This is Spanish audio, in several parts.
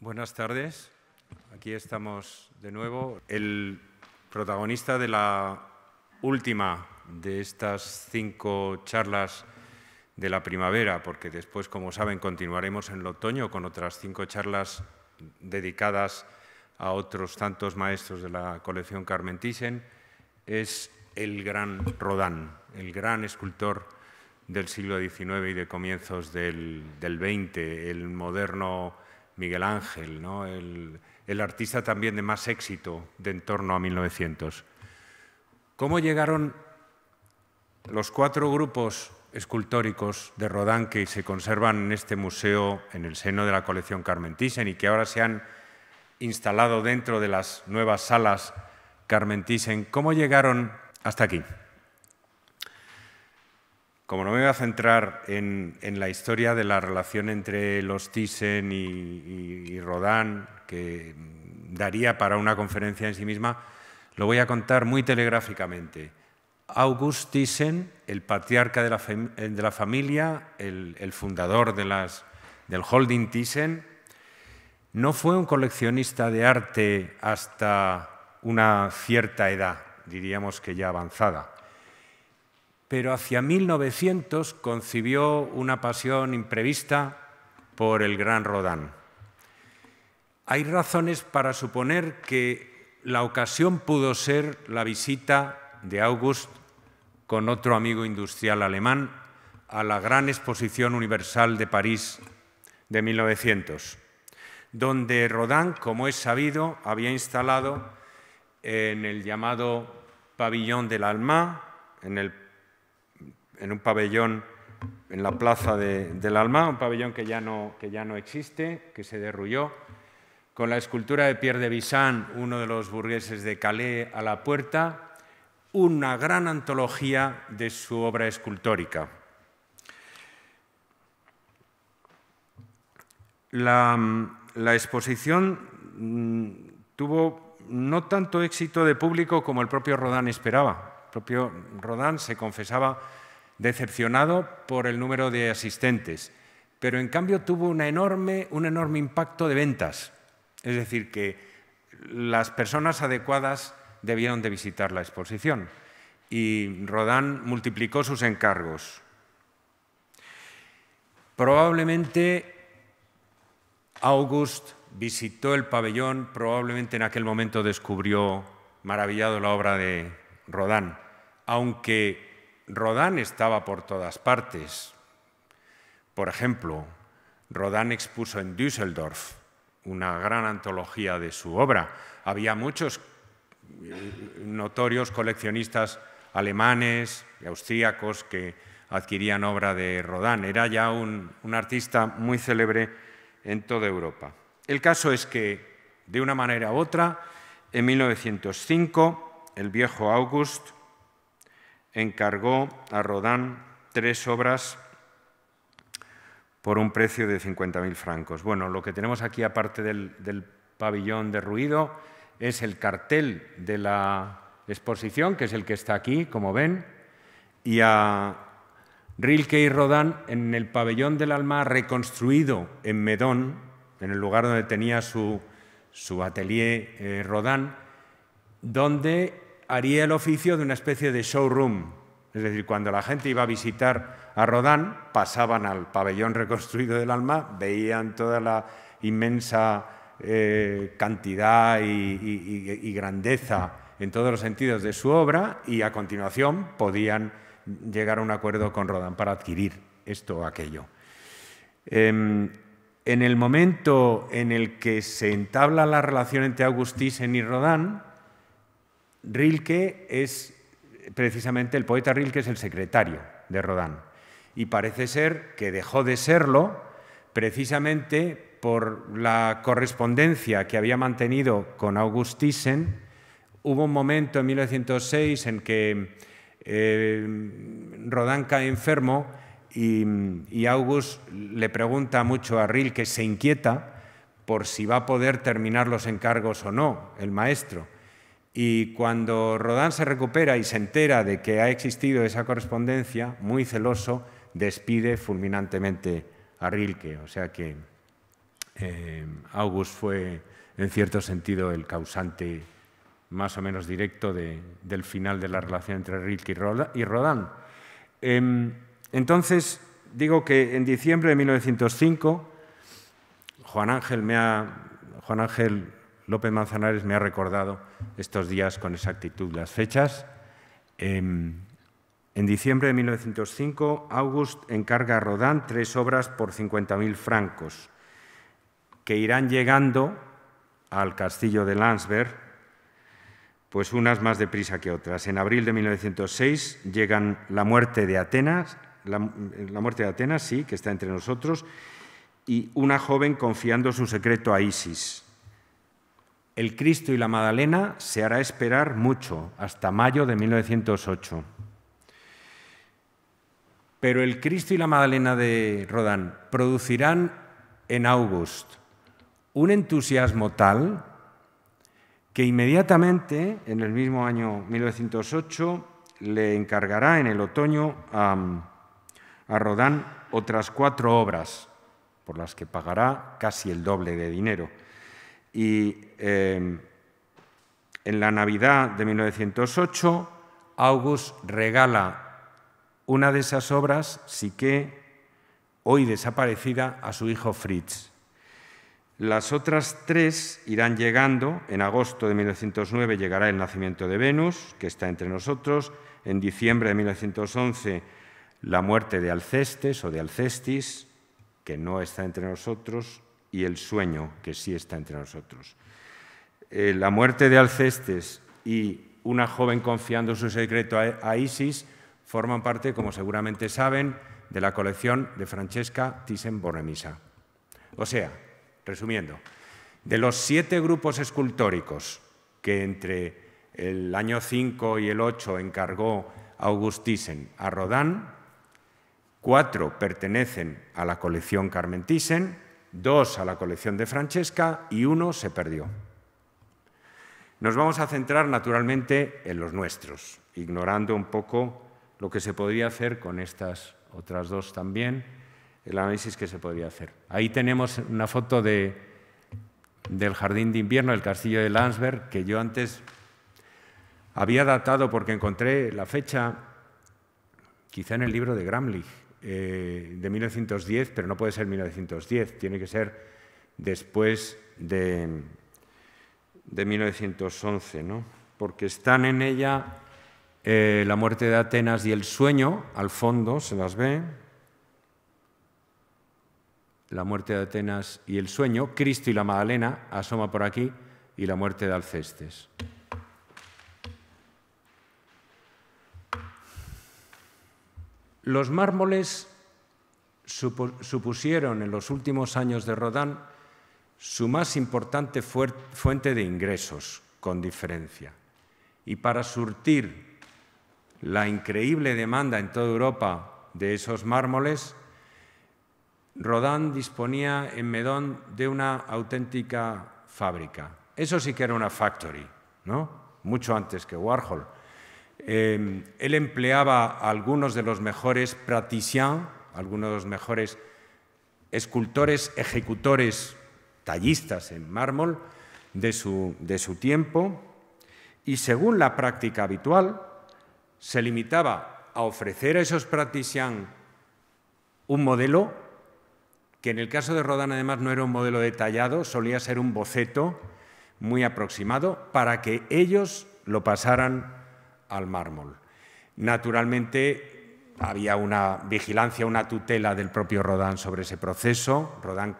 Buenas tardes. Aquí estamos de nuevo. El protagonista de la última de estas cinco charlas de la primavera, porque después, como saben, continuaremos en el otoño con otras cinco charlas dedicadas a otros tantos maestros de la colección Carmen es el gran Rodán, el gran escultor del siglo XIX y de comienzos del, del XX, el moderno Miguel Ángel, ¿no? el, artista también de más éxito de en torno a 1900. ¿Cómo llegaron los cuatro grupos escultóricos de Rodán que se conservan en este museo en el seno de la colección Carmentisen y que ahora se han instalado dentro de las nuevas salas Carmentisen? ¿cómo llegaron hasta aquí? Como no me voy a centrar en, la historia de la relación entre los Thyssen y, Rodán, que daría para una conferencia en sí misma, lo voy a contar muy telegráficamente. August Thyssen, el patriarca de la, eh, familia, el, fundador del holding Thyssen, no fue un coleccionista de arte hasta una cierta edad, diríamos que ya avanzada pero hacia 1900 concibió una pasión imprevista por el Gran Rodán. Hay razones para suponer que la ocasión pudo ser la visita de August con otro amigo industrial alemán a la Gran Exposición Universal de París de 1900, donde Rodin, como es sabido, había instalado en el llamado Pabellón del Alma, en el en un pabellón en la plaza del Alma, un pabellón que ya, no, que ya no existe, que se derrulló, con la escultura de Pierre de Bissan, uno de los burgueses de Calais, a la puerta, una gran antología de su obra escultórica. La, la exposición mm, tuvo no tanto éxito de público como el propio Rodán esperaba. El propio Rodán se confesaba decepcionado por el número de asistentes, pero en cambio tuvo un enorme impacto de ventas. Es decir, que las personas adecuadas debieron de visitar la exposición y Rodán multiplicó sus encargos. Probablemente August visitó el pabellón, probablemente en aquel momento descubrió maravillado la obra de Rodán, aunque Rodán estaba por todas partes. Por ejemplo, Rodán expuso en Düsseldorf una gran antología de su obra. Había muchos eh, notorios coleccionistas alemanes y austríacos que adquirían obra de Rodán. Era ya un, un artista muy célebre en toda Europa. El caso es que, de una manera u otra, en 1905, el viejo August encargó a Rodán tres obras por un precio de 50.000 francos. Bueno, lo que tenemos aquí, aparte del, pabellón de ruido, es el cartel de la exposición, que es el que está aquí, como ven, y a Rilke y Rodán en el pabellón del alma reconstruido en Medón, en el lugar donde tenía su, su atelier eh, Rodán, donde haría el oficio de una especie de showroom. Es decir, cuando la gente iba a visitar a Rodán, pasaban al pabellón reconstruido del alma, veían toda la inmensa eh, cantidad y, grandeza en todos los sentidos de su obra y a continuación podían llegar a un acuerdo con Rodán para adquirir esto o aquello. Em, en el momento en el que se entabla la relación entre Augustisen y Rodán, Rilke es, precisamente el poeta Rilke es el secretario de Rodán y parece ser que dejó de serlo precisamente por la correspondencia que había mantenido con August Thyssen. Hubo un momento en 1906 en que eh, cae enfermo y, y, August le pregunta mucho a Rilke, se inquieta por si va a poder terminar los encargos o no, el maestro. Y cuando Rodán se recupera y se entera de que ha existido esa correspondencia, muy celoso, despide fulminantemente a Rilke. O sea que eh, August fue, en cierto sentido, el causante más o menos directo del final de la relación entre Rilke y Rodán. Em, entonces, digo que en diciembre de 1905, Juan Ángel, me ha, Juan Ángel López Manzanares me ha recordado estos días con exactitud las fechas. Em, en diciembre de 1905, August encarga a Rodin tres obras por 50.000 francos, que irán llegando al castillo de Landsberg, pues unas más deprisa que otras. En abril de 1906 llegan La muerte de Atenas, la, eh, la muerte de Atenas, sí, que está entre nosotros, y una joven confiando su secreto a Isis. El Cristo y la Madalena se hará esperar mucho, hasta mayo de 1908. Pero el Cristo y la Madalena de Rodán producirán en August un entusiasmo tal que inmediatamente, en el mismo año 1908, le encargará en el otoño a, a Rodán otras cuatro obras, por las que pagará casi el doble de dinero y em, en la Navidad de 1908, August regala una de esas obras, sí que hoy desaparecida, a su hijo Fritz. Las otras tres irán llegando. En agosto de 1909 llegará el nacimiento de Venus, que está entre nosotros. En diciembre de 1911, la muerte de Alcestes o de Alcestis, que no está entre nosotros y el sueño que sí está entre nosotros. Eh, la muerte de Alcestes y una joven confiando su secreto a, Isis forman parte, como seguramente saben, de la colección de Francesca Thyssen-Bornemisza. O sea, resumiendo, de los siete grupos escultóricos que entre el año 5 y el 8 encargó August Thyssen a Rodin, cuatro pertenecen a la colección Carmen Thyssen, dos a la colección de Francesca y uno se perdió. Nos vamos a centrar naturalmente en los nuestros, ignorando un poco lo que se podría hacer con estas otras dos también, el análisis que se podría hacer. Ahí tenemos una foto de, del jardín de invierno del castillo de Landsberg que yo antes había datado porque encontré la fecha quizá en el libro de Gramlich, eh, de 1910, pero no puede ser 1910, tiene que ser después de, de 1911, ¿no? porque están en ella eh, la muerte de Atenas y el sueño, al fondo se las ve, la muerte de Atenas y el sueño, Cristo y la Magdalena, asoma por aquí, y la muerte de Alcestes. Los mármoles supusieron en los últimos años de Rodán su más importante fuente de ingresos, con diferencia. Y para surtir la increíble demanda en toda Europa de esos mármoles, Rodán disponía en Medón de una auténtica fábrica. Eso sí que era una factory, ¿no? Mucho antes que Warhol. Em, él empleaba a algunos de los mejores praticiens, algunos de los mejores escultores, ejecutores, tallistas en mármol de su, tiempo y según la práctica habitual se limitaba a ofrecer a esos praticiens un modelo que en el caso de Rodán además no era un modelo detallado, solía ser un boceto muy aproximado para que ellos lo pasaran al mármol. Naturalmente, había una vigilancia, una tutela del propio Rodán sobre ese proceso. Rodán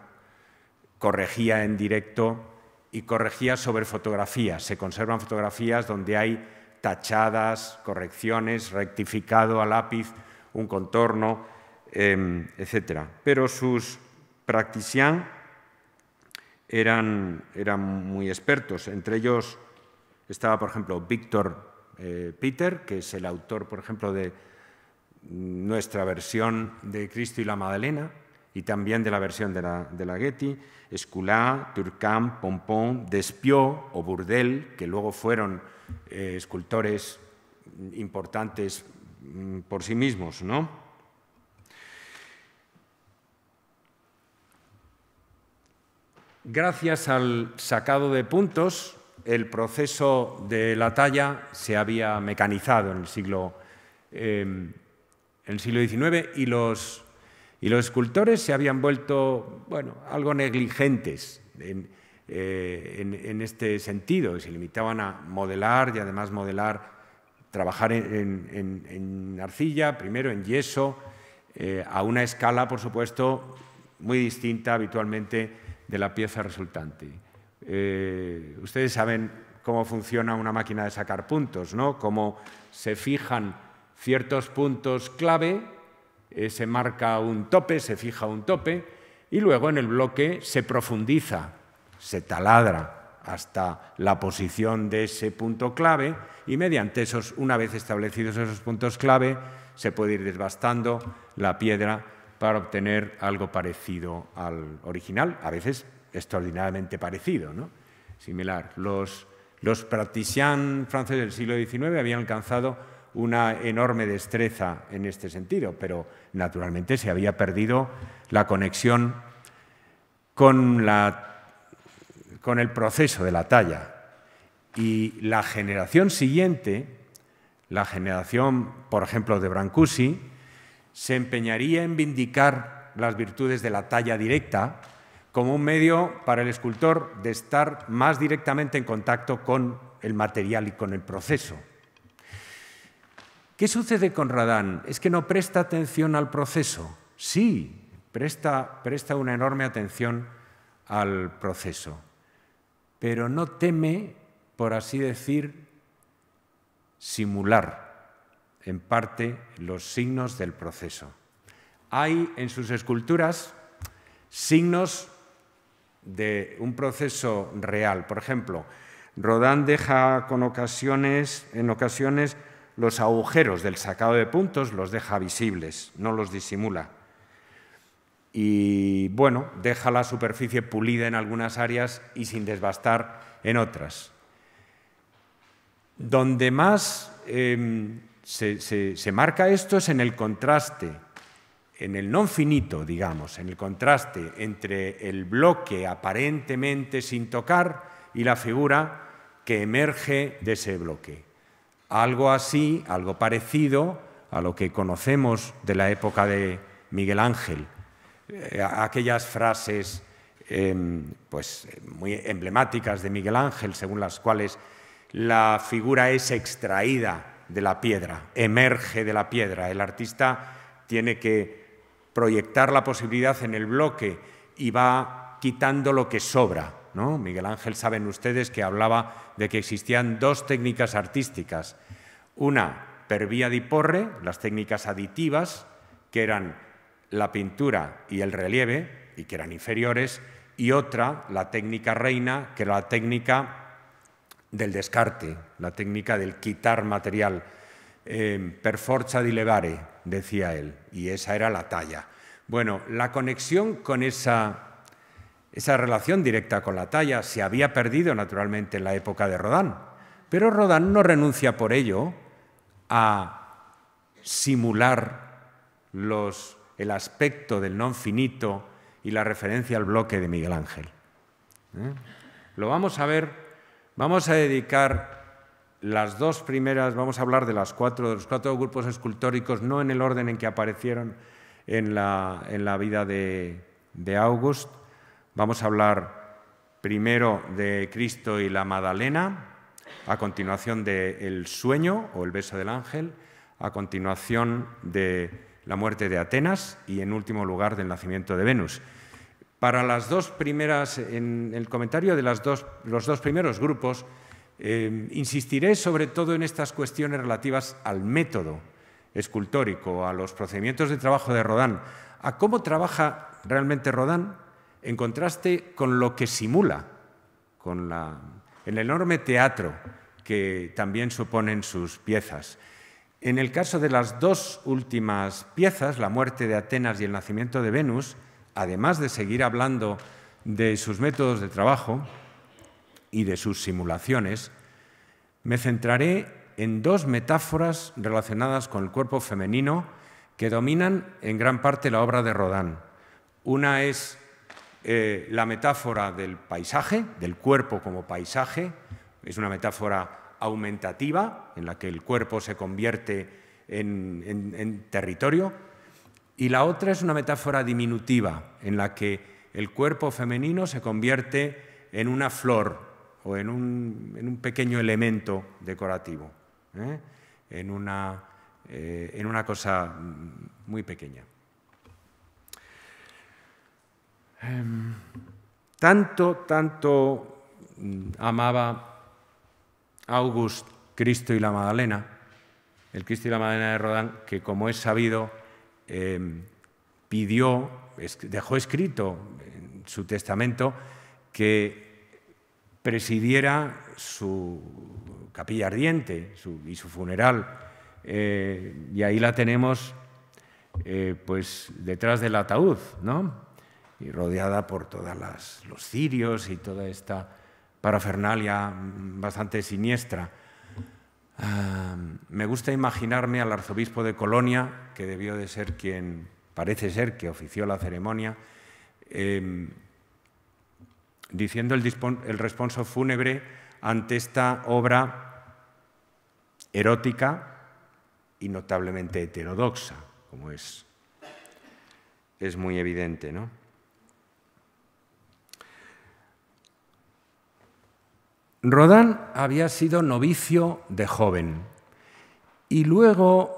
corregía en directo y corregía sobre fotografías. Se conservan fotografías donde hay tachadas, correcciones, rectificado a lápiz, un contorno, em, etc. Pero sus practician eran, eran muy expertos. Entre ellos estaba, por ejemplo, Víctor eh, Peter, que es el autor, por ejemplo, de nuestra versión de Cristo y la Madalena, y también de la versión de la, Getty, Esculá, Turcán, Pompón, Despió o Burdel, que luego fueron eh, escultores importantes mm, por sí mismos, Gracias al sacado de puntos, el proceso de la talla se había mecanizado en el siglo, XIX em, y los, escultores se habían vuelto bueno, algo negligentes eh, en, este sentido, se limitaban a modelar y además modelar, trabajar en, arcilla, primero en yeso, eh, a una escala, por supuesto, muy distinta habitualmente de la pieza resultante. Eh, ustedes saben cómo funciona una máquina de sacar puntos, ¿no? Cómo se fijan ciertos puntos clave, eh, se marca un tope, se fija un tope, y luego en el bloque se profundiza, se taladra hasta la posición de ese punto clave y mediante esos, una vez establecidos esos puntos clave, se puede ir desbastando la piedra para obtener algo parecido al original, a veces extraordinariamente parecido, ¿no? similar. Los, los franceses del siglo XIX habían alcanzado una enorme destreza en este sentido, pero naturalmente se había perdido la conexión con, con el proceso de la talla. Y la generación siguiente, la generación, por ejemplo, de Brancusi, se empeñaría en vindicar las virtudes de la talla directa, como un medio para el escultor de estar más directamente en contacto con el material y con el proceso. ¿Qué sucede con Radán? Es que no presta atención al proceso. Sí, presta, presta una enorme atención al proceso, pero no teme, por así decir, simular en parte los signos del proceso. Hay en sus esculturas signos de un proceso real. Por ejemplo, Rodán deja con ocasiones, en ocasiones los agujeros del sacado de puntos, los deja visibles, no los disimula. Y bueno, deja la superficie pulida en algunas áreas y sin desbastar en otras. Donde más em, se marca esto es en el contraste en el no finito, digamos, en el contraste entre el bloque aparentemente sin tocar y la figura que emerge de ese bloque. Algo así, algo parecido a lo que conocemos de la época de Miguel Ángel, eh, aquellas frases em, pues, muy emblemáticas de Miguel Ángel, según las cuales la figura es extraída de la piedra, emerge de la piedra. El artista tiene que proyectar la posibilidad en el bloque y va quitando lo que sobra. Miguel Ángel saben ustedes que hablaba de que existían dos técnicas artísticas. Una, per vía di porre, las técnicas aditivas, que eran la pintura y el relieve, y que eran inferiores, y otra, la técnica reina, que era la técnica del descarte, la técnica del quitar material Em, per forza di levare, decía él, y esa era la talla. Bueno, la conexión con esa, relación directa con la talla se había perdido naturalmente en la época de Rodán, pero Rodán no renuncia por ello a simular el aspecto del non finito y la referencia al bloque de Miguel Ángel. ¿eh? Lo vamos a ver, vamos a dedicar las dos primeras, vamos a hablar de las cuatro, de los cuatro grupos escultóricos, no en el orden en que aparecieron en la, vida de, August. Vamos a hablar primero de Cristo y la Madalena, a continuación de El sueño o el beso del ángel, a continuación de la muerte de Atenas y en último lugar del nacimiento de Venus. Para las dos primeras, en el comentario de las dos, los dos primeros grupos, Em, insistiré sobre todo en estas cuestiones relativas al método escultórico, a los procedimientos de trabajo de Rodán, a cómo trabaja realmente Rodán en contraste con lo que simula, con el enorme teatro que también suponen sus piezas. En el caso de las dos últimas piezas, La muerte de Atenas y El nacimiento de Venus, además de seguir hablando de sus métodos de trabajo, y de sus simulaciones, me centraré en dos metáforas relacionadas con el cuerpo femenino que dominan en gran parte la obra de Rodán. Una es eh, la metáfora del paisaje, del cuerpo como paisaje, es una metáfora aumentativa en la que el cuerpo se convierte en territorio, y la otra es una metáfora diminutiva en la que el cuerpo femenino se convierte en una flor, en un, pequeño elemento decorativo, ¿eh? en, una, eh, en una cosa muy pequeña. Em, tanto, tanto mm, amaba August Cristo y la Magdalena, el Cristo y la Magdalena de Rodán, que como es sabido, em, pidió, dejó escrito en su testamento que presidiera su capilla ardiente y su funeral. Eh, y ahí la tenemos eh, pues detrás del ataúd, ¿no? Y rodeada por todos los cirios y toda esta parafernalia bastante siniestra. Ah, me gusta imaginarme al arzobispo de Colonia, que debió de ser quien parece ser que ofició la ceremonia, em, diciendo el, responso fúnebre ante esta obra erótica y notablemente heterodoxa, como es, es muy evidente. ¿no? Rodán había sido novicio de joven y luego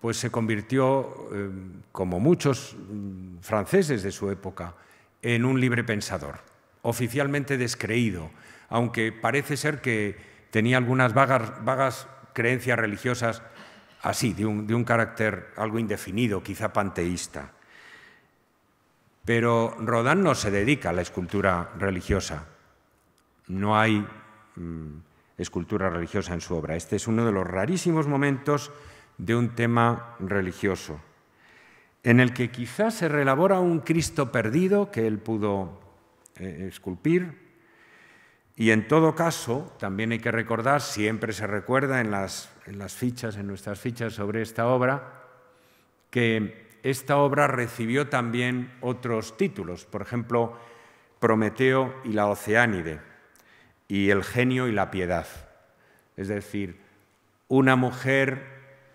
pues se convirtió, eh, como muchos mm, franceses de su época, en un libre pensador oficialmente descreído, aunque parece ser que tenía algunas vagas, creencias religiosas así, de un, carácter algo indefinido, quizá panteísta. Pero Rodán no se dedica a la escultura religiosa. No hay mm, escultura religiosa en su obra. Este es uno de los rarísimos momentos de un tema religioso, en el que quizás se relabora un Cristo perdido que él pudo eh, esculpir. Y en todo caso, también hay que recordar, siempre se recuerda en las, las fichas, en nuestras fichas sobre esta obra, que esta obra recibió también otros títulos, por ejemplo, Prometeo y la Oceánide, y El genio y la piedad. Es decir, una mujer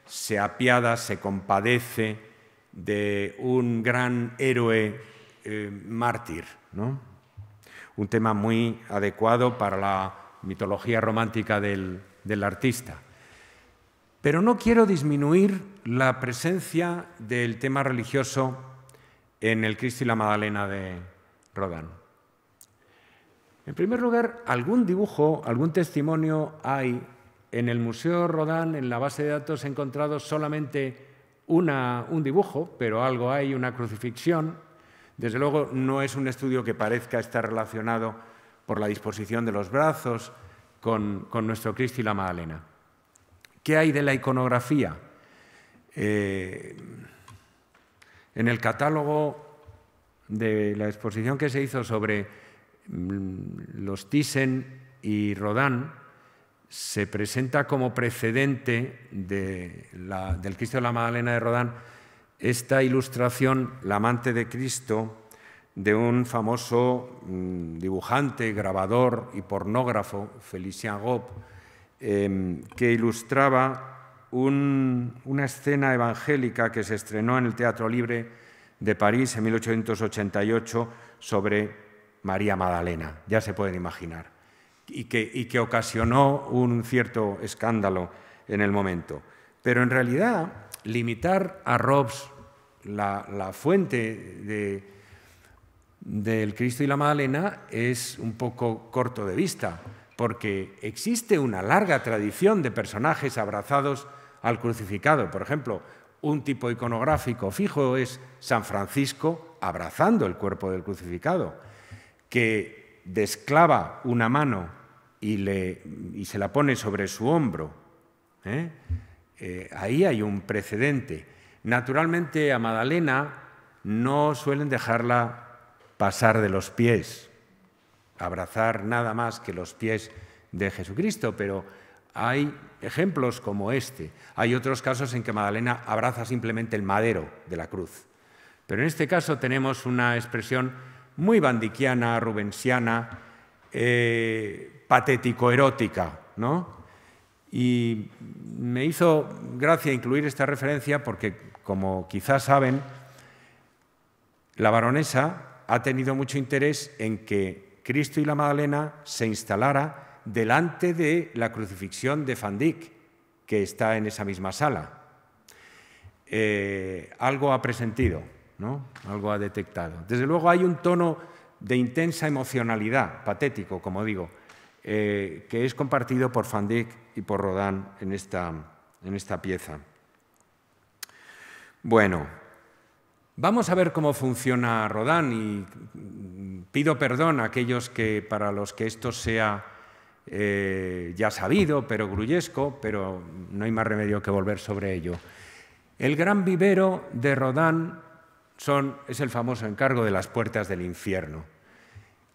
se apiada, se compadece de un gran héroe eh, mártir, ¿no? un tema muy adecuado para la mitología romántica del, artista. Pero no quiero disminuir la presencia del tema religioso en el Cristo y la Magdalena de Rodán. En primer lugar, algún dibujo, algún testimonio hay en el Museo Rodán, en la base de datos he encontrado solamente un dibujo, pero algo hay, una crucifixión, desde luego, no es un estudio que parezca estar relacionado por la disposición de los brazos con, nuestro Cristo y la Magdalena. ¿Qué hay de la iconografía? Eh, en el catálogo de la exposición que se hizo sobre mm, los Thyssen y Rodán, se presenta como precedente del Cristo y la Magdalena de Rodán esta ilustración, La amante de Cristo, de un famoso mm, dibujante, grabador y pornógrafo, Felicien Gob, em, que ilustraba una escena evangélica que se estrenó en el Teatro Libre de París en 1888 sobre María Magdalena, ya se pueden imaginar, y que, y que ocasionó un cierto escándalo en el momento. Pero en realidad, limitar a Robs la, fuente del Cristo y la Magdalena es un poco corto de vista, porque existe una larga tradición de personajes abrazados al crucificado. Por ejemplo, un tipo iconográfico fijo es San Francisco abrazando el cuerpo del crucificado, que desclava una mano y, se la pone sobre su hombro. ¿eh? Eh, ahí hay un precedente. Naturalmente a Madalena no suelen dejarla pasar de los pies, abrazar nada más que los pies de Jesucristo, pero hay ejemplos como este. Hay otros casos en que Madalena abraza simplemente el madero de la cruz. Pero en este caso tenemos una expresión muy bandiquiana, rubensiana, eh, patético-erótica, ¿no? Y me hizo gracia incluir esta referencia porque como quizás saben, la baronesa ha tenido mucho interés en que Cristo y la Magdalena se instalara delante de la crucifixión de Van Dyck, que está en esa misma sala. Eh, algo ha presentido, ¿no? algo ha detectado. Desde luego hay un tono de intensa emocionalidad, patético, como digo, eh, que es compartido por Van Dyck y por Rodin en esta pieza. Bueno, vamos a ver cómo funciona Rodán y pido perdón a aquellos que para los que esto sea eh, ya sabido, pero gruyesco, pero no hay más remedio que volver sobre ello. El gran vivero de Rodán es el famoso encargo de las puertas del infierno.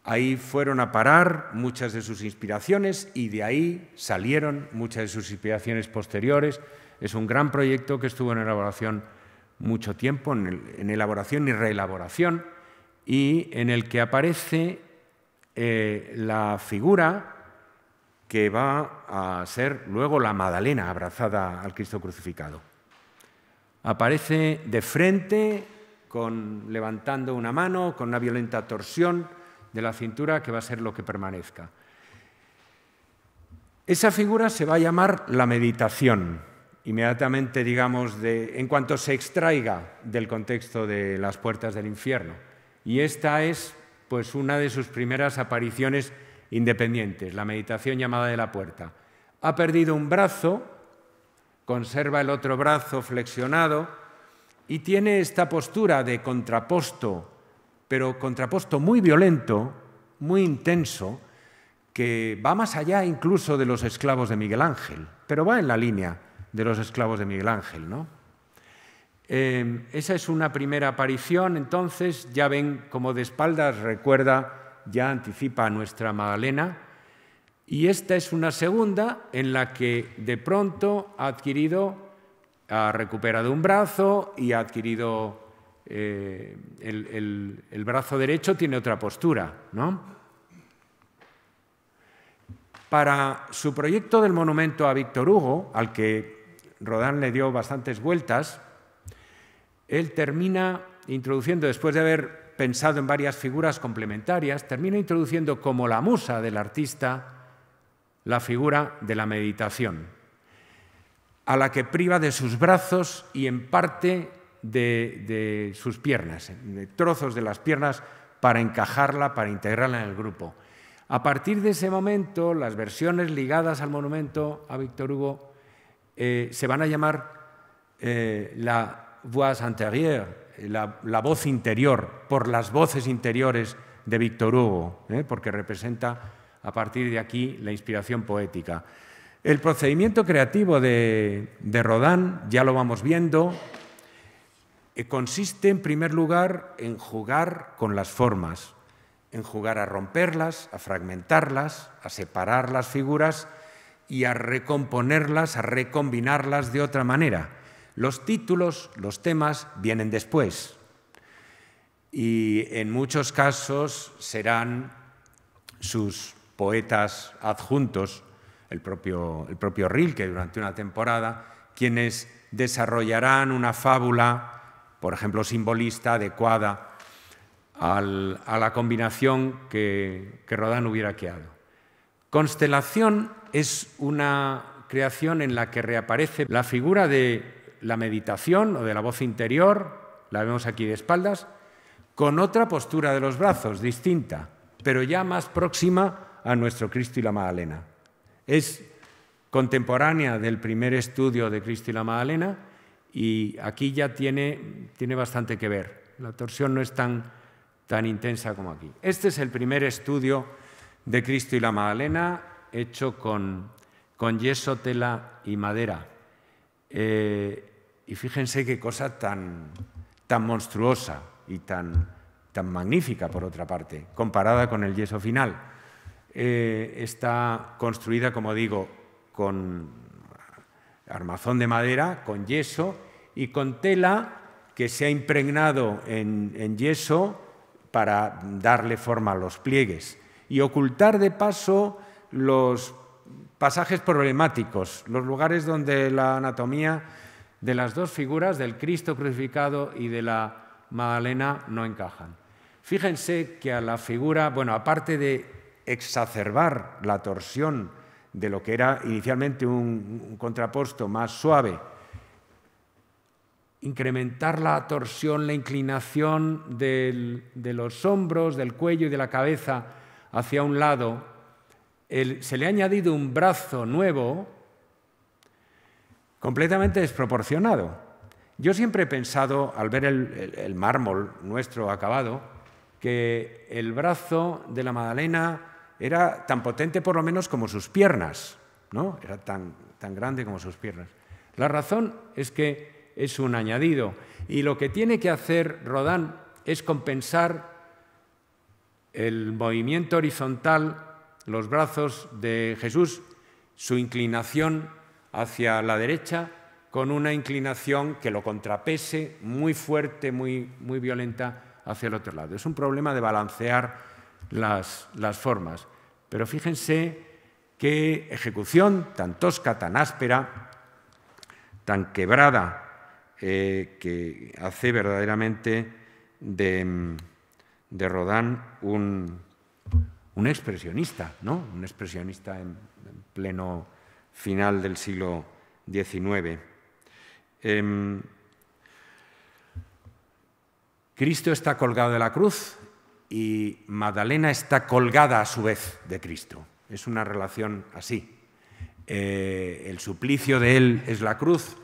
Ahí fueron a parar muchas de sus inspiraciones y de ahí salieron muchas de sus inspiraciones posteriores. Es un gran proyecto que estuvo en elaboración mucho tiempo en, elaboración y reelaboración, y en el que aparece eh, la figura que va a ser luego la Madalena abrazada al Cristo crucificado. Aparece de frente, con, levantando una mano, con una violenta torsión de la cintura que va a ser lo que permanezca. Esa figura se va a llamar la meditación inmediatamente, digamos, en cuanto se extraiga del contexto de las puertas del infierno. Y esta es pues, una de sus primeras apariciones independientes, la meditación llamada de la puerta. Ha perdido un brazo, conserva el otro brazo flexionado y tiene esta postura de contraposto, pero contraposto muy violento, muy intenso, que va más allá incluso de los esclavos de Miguel Ángel, pero va en la línea de los esclavos de Miguel Ángel. ¿no? Eh, esa es una primera aparición, entonces ya ven como de espaldas recuerda, ya anticipa a nuestra Magdalena, y esta es una segunda en la que de pronto ha adquirido, ha recuperado un brazo y ha adquirido eh, el, el, brazo derecho, tiene otra postura. ¿no? Para su proyecto del monumento a Víctor Hugo, al que Rodán le dio bastantes vueltas, él termina introduciendo, después de haber pensado en varias figuras complementarias, termina introduciendo como la musa del artista la figura de la meditación, a la que priva de sus brazos y en parte de, de sus piernas, de trozos de las piernas para encajarla, para integrarla en el grupo. A partir de ese momento, las versiones ligadas al monumento a Víctor Hugo eh, se van a llamar eh, la voix intérieure, la, voz interior, por las voces interiores de Víctor Hugo, eh, porque representa a partir de aquí la inspiración poética. El procedimiento creativo de, de ya lo vamos viendo, consiste en primer lugar en jugar con las formas, en jugar a romperlas, a fragmentarlas, a separar las figuras y a recomponerlas, a recombinarlas de otra manera. Los títulos, los temas vienen después y en muchos casos serán sus poetas adjuntos, el propio, el propio Rilke durante una temporada, quienes desarrollarán una fábula, por ejemplo, simbolista, adecuada a la combinación que, que Rodán hubiera creado. Constelación es una creación en la que reaparece la figura de la meditación o de la voz interior, la vemos aquí de espaldas, con otra postura de los brazos, distinta, pero ya más próxima a nuestro Cristo y la Magdalena. Es contemporánea del primer estudio de Cristo y la Magdalena y aquí ya tiene, tiene bastante que ver. La torsión no es tan, tan intensa como aquí. Este es el primer estudio de Cristo y la Magdalena hecho con, yeso, tela y madera. Eh, y fíjense qué cosa tan, tan monstruosa y tan, tan magnífica, por otra parte, comparada con el yeso final. Eh, está construida, como digo, con armazón de madera, con yeso y con tela que se ha impregnado en, yeso para darle forma a los pliegues y ocultar de paso los pasajes problemáticos, los lugares donde la anatomía de las dos figuras, del Cristo crucificado y de la Magdalena, no encajan. Fíjense que a la figura, bueno, aparte de exacerbar la torsión de lo que era inicialmente un, contraposto más suave, incrementar la torsión, la inclinación de los hombros, del cuello y de la cabeza hacia un lado se le ha añadido un brazo nuevo completamente desproporcionado. Yo siempre he pensado, al ver el, mármol nuestro acabado, que el brazo de la magdalena era tan potente por lo menos como sus piernas, ¿no? Era tan, tan grande como sus piernas. La razón es que es un añadido y lo que tiene que hacer Rodán es compensar el movimiento horizontal los brazos de Jesús, su inclinación hacia la derecha, con una inclinación que lo contrapese muy fuerte, muy, muy violenta hacia el otro lado. Es un problema de balancear las, formas. Pero fíjense qué ejecución tan tosca, tan áspera, tan quebrada, eh, que hace verdaderamente de, de Rodán un, un expresionista, ¿no? Un expresionista en, pleno final del siglo XIX. Em, Cristo está colgado de la cruz y Magdalena está colgada a su vez de Cristo. Es una relación así. Eh, el suplicio de él es la cruz,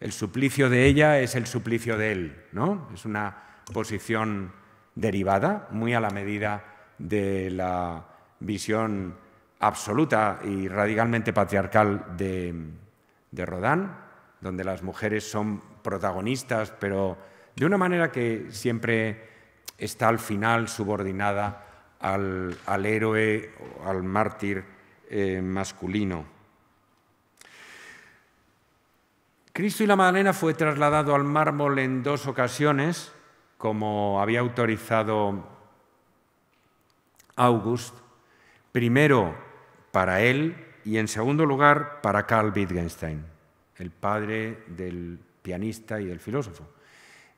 el suplicio de ella es el suplicio de él, ¿no? Es una posición derivada, muy a la medida de la visión absoluta y radicalmente patriarcal de, de Rodán, donde las mujeres son protagonistas, pero de una manera que siempre está al final subordinada al, al héroe, al mártir eh, masculino. Cristo y la Madalena fue trasladado al mármol en dos ocasiones, como había autorizado August, primero para él y en segundo lugar para Carl Wittgenstein, el padre del pianista y del filósofo.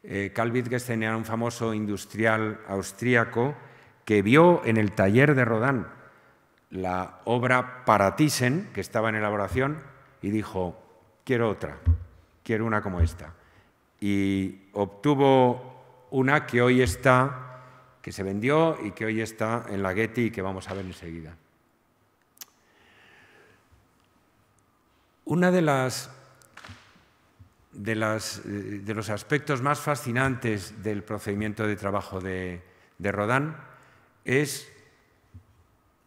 Eh, Carl Wittgenstein era un famoso industrial austríaco que vio en el taller de Rodin la obra para Thyssen... que estaba en elaboración, y dijo, quiero otra, quiero una como esta. Y obtuvo una que hoy está que se vendió y que hoy está en la Getty y que vamos a ver enseguida. Una de las eh, de, los aspectos más fascinantes del procedimiento de trabajo de, de, Rodán es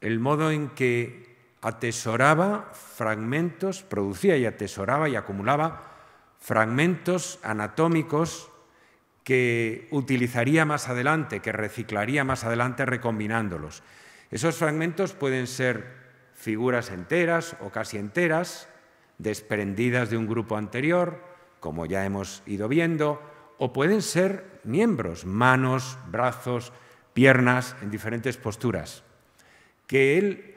el modo en que atesoraba fragmentos, producía y atesoraba y acumulaba fragmentos anatómicos que utilizaría más adelante, que reciclaría más adelante recombinándolos. Esos fragmentos pueden ser figuras enteras o casi enteras, desprendidas de un grupo anterior, como ya hemos ido viendo, o pueden ser miembros, manos, brazos, piernas, en diferentes posturas, que él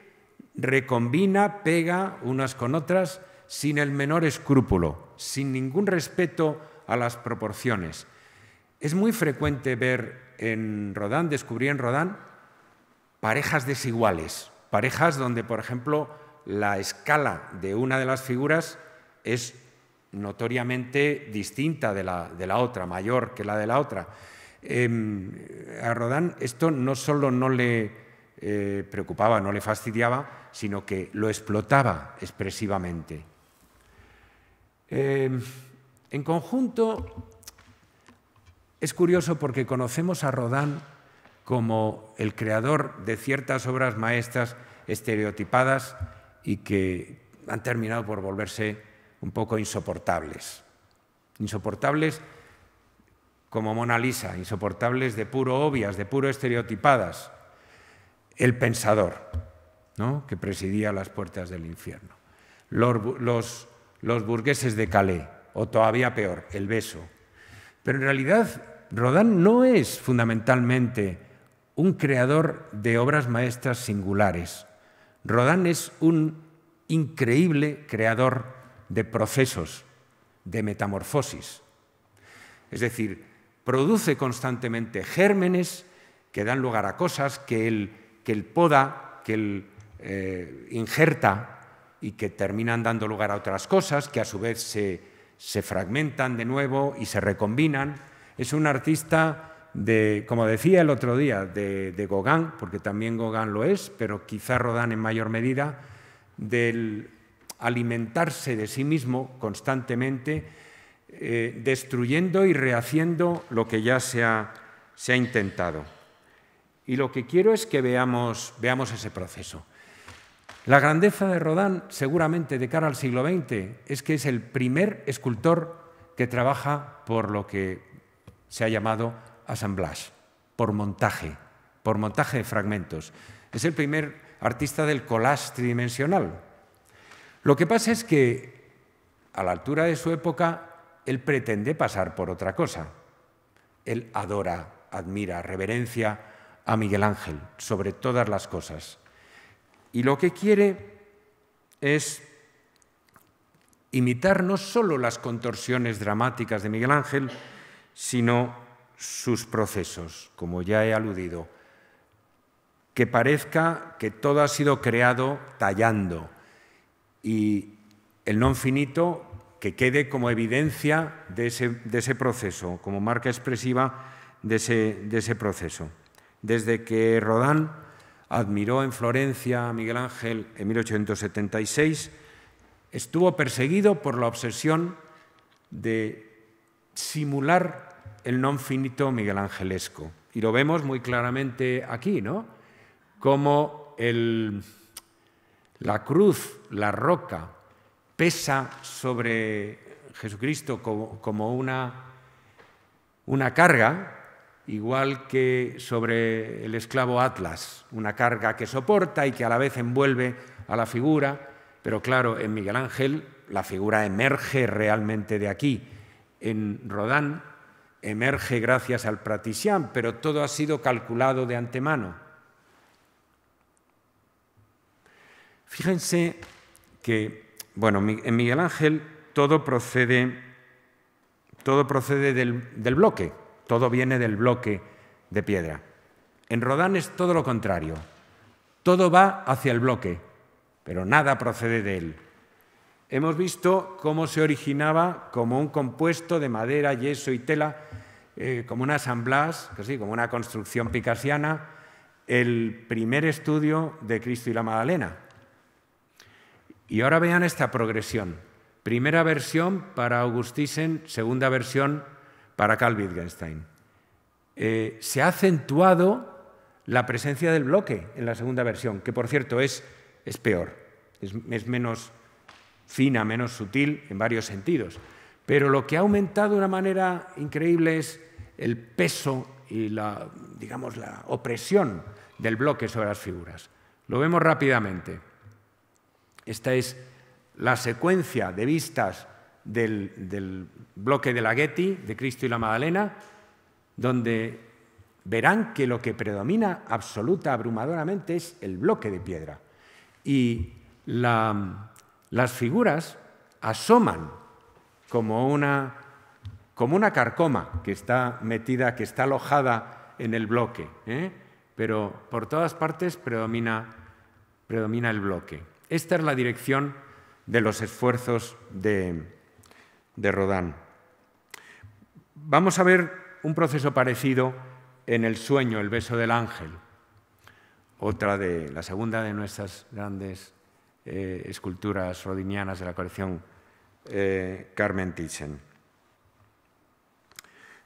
recombina, pega unas con otras sin el menor escrúpulo, sin ningún respeto a las proporciones es muy frecuente ver en Rodán, descubrí en Rodán, parejas desiguales, parejas donde, por ejemplo, la escala de una de las figuras es notoriamente distinta de la, otra, mayor que la de la otra. Em, a Rodán esto no solo no le eh, preocupaba, no le fastidiaba, sino que lo explotaba expresivamente. Em, en conjunto, es curioso porque conocemos a Rodán como el creador de ciertas obras maestras estereotipadas y que han terminado por volverse un poco insoportables. Insoportables como Mona Lisa, insoportables de puro obvias, de puro estereotipadas. El pensador, que presidía las puertas del infierno. los burgueses de Calais, o todavía peor, el beso, pero en realidad Rodán no es fundamentalmente un creador de obras maestras singulares. Rodán es un increíble creador de procesos, de metamorfosis. Es decir, produce constantemente gérmenes que dan lugar a cosas que él, que poda, que él eh, injerta y que terminan dando lugar a otras cosas que a su vez se, se fragmentan de nuevo y se recombinan. Es un artista de, como decía el otro día, de, Gauguin, porque también Gauguin lo es, pero quizá Rodin en mayor medida, del alimentarse de sí mismo constantemente, eh, destruyendo y rehaciendo lo que ya se ha, intentado. Y lo que quiero es que veamos ese proceso. La grandeza de Rodin, seguramente de cara al siglo XX, es que es el primer escultor que trabaja por lo que se ha llamado assemblage, por montaje, por montaje de fragmentos. Es el primer artista del collage tridimensional. Lo que pasa es que, a la altura de su época, él pretende pasar por otra cosa. Él adora, admira, reverencia a Miguel Ángel sobre todas las cosas. Y lo que quiere es imitar no solo las contorsiones dramáticas de Miguel Ángel, sino sus procesos, como ya he aludido, que parezca que todo ha sido creado tallando y el non finito que quede como evidencia de ese, proceso, como marca expresiva de ese, de ese proceso. Desde que Rodán admiró en Florencia a Miguel Ángel en 1876, estuvo perseguido por la obsesión de simular el non finito miguelangelesco. Y lo vemos muy claramente aquí, ¿no? Como la cruz, la roca, pesa sobre Jesucristo como, una carga igual que sobre el esclavo Atlas, una carga que soporta y que a la vez envuelve a la figura, pero claro, en Miguel Ángel la figura emerge realmente de aquí, en Rodán emerge gracias al Pratisian, pero todo ha sido calculado de antemano. Fíjense que, bueno, en Miguel Ángel todo procede, del bloque, todo viene del bloque de piedra. En Rodán es todo lo contrario. Todo va hacia el bloque, pero nada procede de él. Hemos visto cómo se originaba como un compuesto de madera, yeso y tela, eh, como una San como una construcción picasiana, el primer estudio de Cristo y la Magdalena. Y ahora vean esta progresión. Primera versión para Augustisen, segunda versión para Carl Wittgenstein. Eh, se ha acentuado la presencia del bloque en la segunda versión, que por cierto es, peor, es, es menos fina, menos sutil en varios sentidos. Pero lo que ha aumentado de una manera increíble es el peso y la, digamos, la opresión del bloque sobre las figuras. Lo vemos rápidamente. Esta es la secuencia de vistas del, bloque de la Getty, de Cristo y la Magdalena, donde verán que lo que predomina absoluta, abrumadoramente, es el bloque de piedra. Y las figuras asoman como una, como una carcoma que está metida, que está alojada en el bloque. ¿eh? Pero por todas partes predomina el bloque. Esta es la dirección de los esfuerzos de, de Rodán. Vamos a ver un proceso parecido en El sueño, el beso del ángel, otra de la segunda de nuestras grandes eh, esculturas rodinianas de la colección eh, Carmen Thyssen.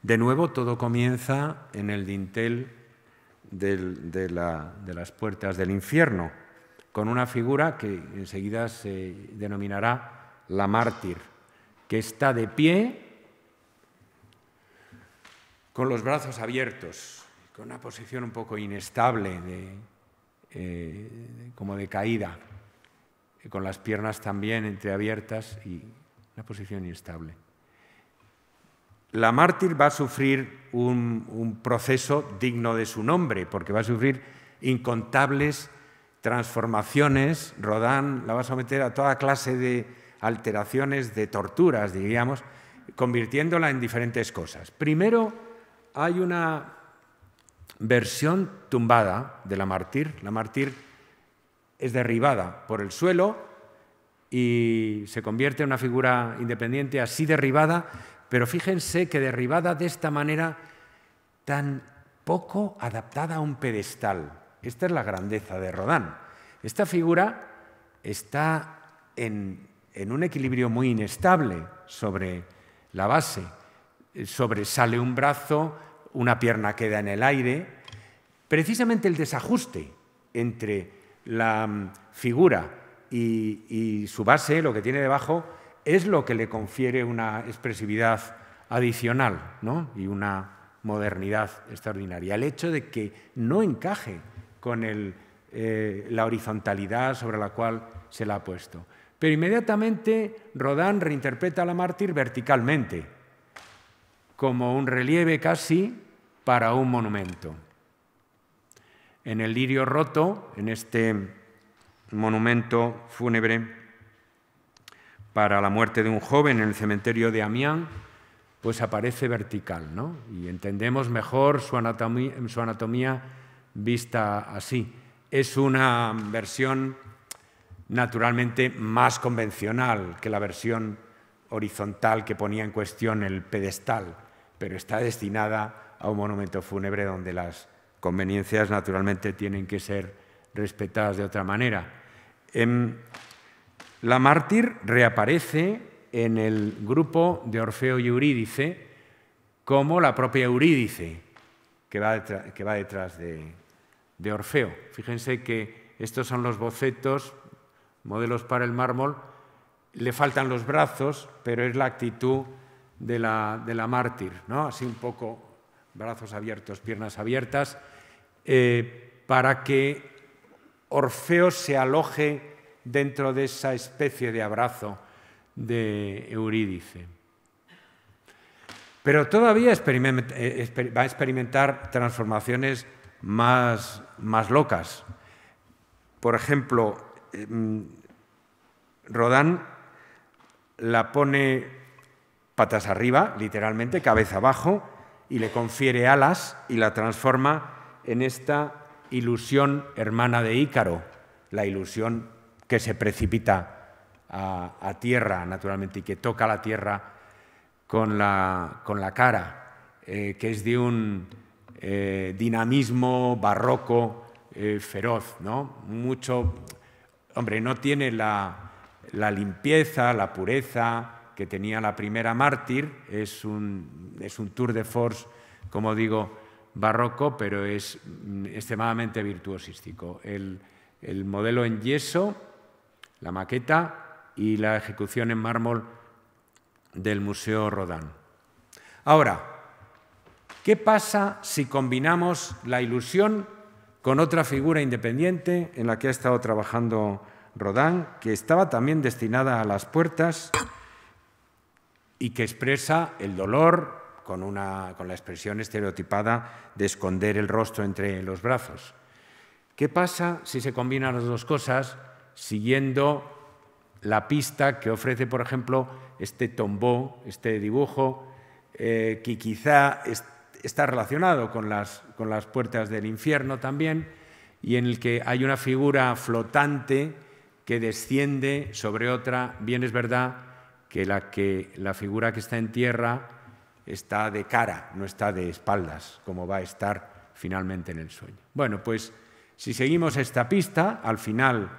De nuevo, todo comienza en el dintel de las puertas del infierno, con una figura que enseguida se denominará la mártir que está de pie con los brazos abiertos, con una posición un poco inestable, eh, como de caída, con las piernas también entreabiertas y una posición inestable. La mártir va a sufrir un, un proceso digno de su nombre, porque va a sufrir incontables transformaciones. Rodán la va a someter a toda clase de, alteraciones de torturas, diríamos, convirtiéndola en diferentes cosas. Primero, hay una versión tumbada de la mártir. La mártir es derribada por el suelo y se convierte en una figura independiente así derribada, pero fíjense que derribada de esta manera tan poco adaptada a un pedestal. Esta es la grandeza de Rodán. Esta figura está en en un equilibrio muy inestable sobre la base. Sobresale un brazo, una pierna queda en el aire. Precisamente el desajuste entre la mm, figura y, su base, lo que tiene debajo, es lo que le confiere una expresividad adicional y una modernidad extraordinaria. El hecho de que no encaje con eh, la horizontalidad sobre la cual se la ha puesto. Pero inmediatamente Rodán reinterpreta a la mártir verticalmente, como un relieve casi para un monumento. En el lirio roto, en este monumento fúnebre para la muerte de un joven en el cementerio de Amiens, pues aparece vertical, ¿no? Y entendemos mejor su anatomía vista así. Es una versión naturalmente más convencional que la versión horizontal que ponía en cuestión el pedestal, pero está destinada a un monumento fúnebre donde las conveniencias naturalmente tienen que ser respetadas de otra manera. Em, la mártir reaparece en el grupo de Orfeo y Eurídice como la propia Eurídice que va detrás, de Orfeo. Fíjense que estos son los bocetos modelos para el mármol, le faltan los brazos, pero es la actitud de la, mártir, así un poco, brazos abiertos, piernas abiertas, eh, para que Orfeo se aloje dentro de esa especie de abrazo de Eurídice. Pero todavía eh, va a experimentar transformaciones más, más locas. Por ejemplo, Em, Rodán la pone patas arriba, literalmente, cabeza abajo, y le confiere alas y la transforma en esta ilusión hermana de Ícaro, la ilusión que se precipita a, tierra, naturalmente, y que toca la tierra con la, cara, eh, que es de un eh, dinamismo barroco eh, feroz, ¿no? mucho hombre, no tiene la, limpieza, la pureza que tenía la primera mártir, es un, tour de force, como digo, barroco, pero es mm, extremadamente virtuosístico. El, el modelo en yeso, la maqueta y la ejecución en mármol del Museo Rodán. Ahora, ¿qué pasa si combinamos la ilusión con otra figura independiente en la que ha estado trabajando Rodán, que estaba también destinada a las puertas y que expresa el dolor con, una, con la expresión estereotipada de esconder el rostro entre los brazos. ¿Qué pasa si se combinan las dos cosas siguiendo la pista que ofrece, por ejemplo, este tombó, este dibujo, eh, que quizá está relacionado con las, puertas del infierno también, y en el que hay una figura flotante que desciende sobre otra. Bien es verdad que la, que, la figura que está en tierra está de cara, no está de espaldas, como va a estar finalmente en el sueño. Bueno, pues si seguimos esta pista, al final,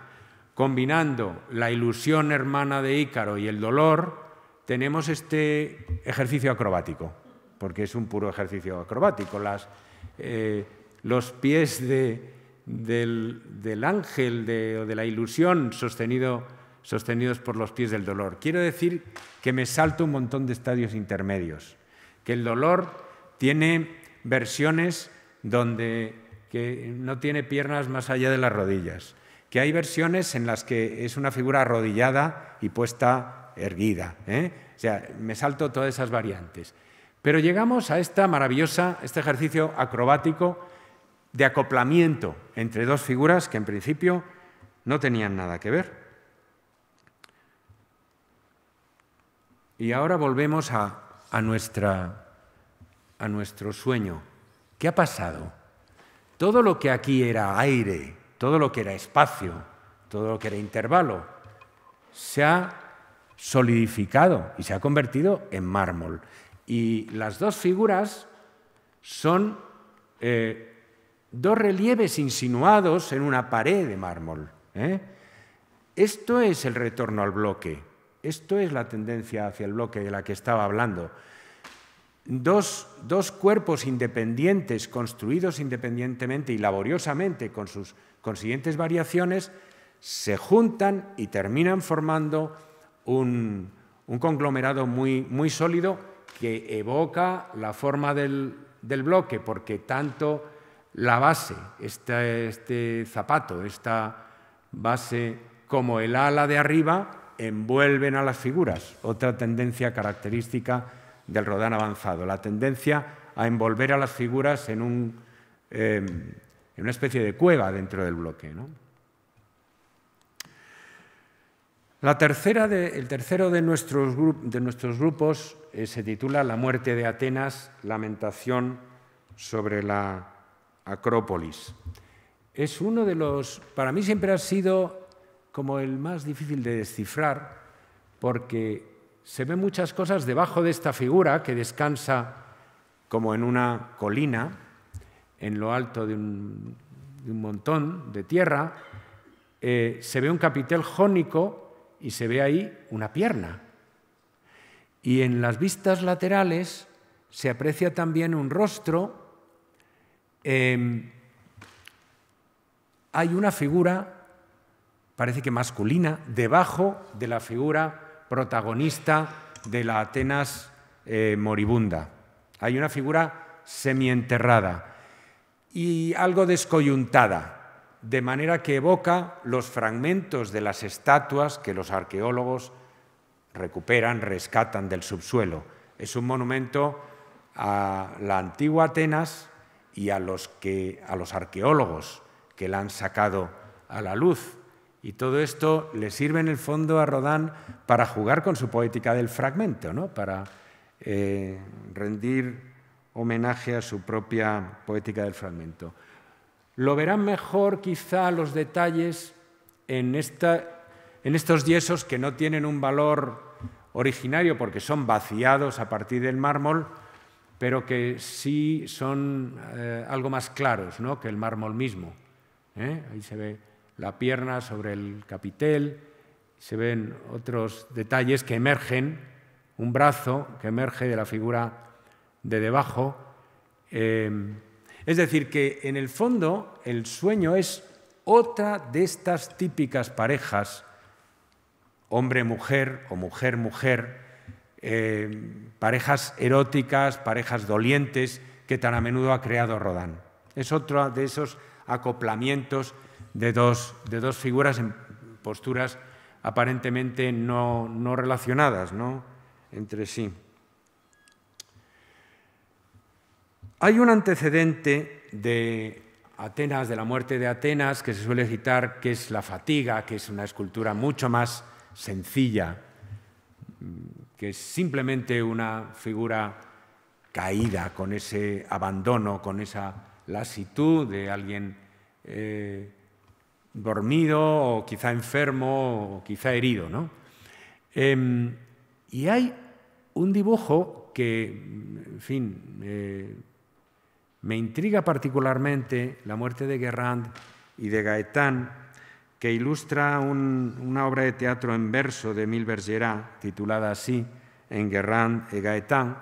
combinando la ilusión hermana de Ícaro y el dolor, tenemos este ejercicio acrobático porque es un puro ejercicio acrobático. Eh, los pies del, ángel o de la ilusión sostenidos por los pies del dolor. Quiero decir que me salto un montón de estadios intermedios, que el dolor tiene versiones donde no tiene piernas más allá de las rodillas, que hay versiones en las que es una figura arrodillada y puesta erguida. ¿eh? O sea, me salto todas esas variantes. Pero llegamos a esta maravillosa, este ejercicio acrobático de acoplamiento entre dos figuras que en principio no tenían nada que ver. Y ahora volvemos a, a nuestro sueño. ¿Qué ha pasado? Todo lo que aquí era aire, todo lo que era espacio, todo lo que era intervalo, se ha solidificado y se ha convertido en mármol. Y las dos figuras son eh, dos relieves insinuados en una pared de mármol. ¿eh? Esto es el retorno al bloque, esto es la tendencia hacia el bloque de la que estaba hablando. Dos, cuerpos independientes, construidos independientemente y laboriosamente con sus consiguientes variaciones, se juntan y terminan formando un, conglomerado muy sólido que evoca la forma del, bloque, porque tanto la base, este, zapato, esta base, como el ala de arriba, envuelven a las figuras, otra tendencia característica del Rodán avanzado, la tendencia a envolver a las figuras en, un, em, en una especie de cueva dentro del bloque. el tercero de nuestros, grupos eh, se titula La muerte de Atenas, lamentación sobre la Acrópolis. Es uno de los, para mí siempre ha sido como el más difícil de descifrar, porque se ven muchas cosas debajo de esta figura que descansa como en una colina, en lo alto de un, montón de tierra. Eh, se ve un capitel jónico y se ve ahí una pierna. Y en las vistas laterales se aprecia también un rostro. Em, hay una figura, parece que masculina, debajo de la figura protagonista de la Atenas eh, moribunda. Hay una figura semienterrada y algo descoyuntada de manera que evoca los fragmentos de las estatuas que los arqueólogos recuperan, rescatan del subsuelo. Es un monumento a la antigua Atenas y a los, arqueólogos que la han sacado a la luz. Y todo esto le sirve en el fondo a Rodán para jugar con su poética del fragmento, para eh, rendir homenaje a su propia poética del fragmento. Lo verán mejor quizá los detalles en, estos yesos que no tienen un valor originario porque son vaciados a partir del mármol, pero que sí son eh, algo más claros ¿no? que el mármol mismo. ¿eh? Ahí se ve la pierna sobre el capitel, se ven otros detalles que emergen, un brazo que emerge de la figura de debajo. Eh, es decir, que en el fondo el sueño es otra de estas típicas parejas, hombre-mujer o mujer-mujer, eh, parejas eróticas, parejas dolientes que tan a menudo ha creado Rodán. Es otro de esos acoplamientos de dos, figuras en posturas aparentemente no, no relacionadas ¿no? entre sí. Hay un antecedente de Atenas, de la muerte de Atenas, que se suele citar, que es la fatiga, que es una escultura mucho más sencilla, mm, que es simplemente una figura caída, con ese abandono, con esa lasitud de alguien eh, dormido o quizá enfermo o quizá herido. Em, y hay un dibujo que, en fin, eh, me intriga particularmente la muerte de Guerrand y de Gaetán, que ilustra una obra de teatro en verso de Emile Bergerat, titulada así, En Guerrand y e Gaetán,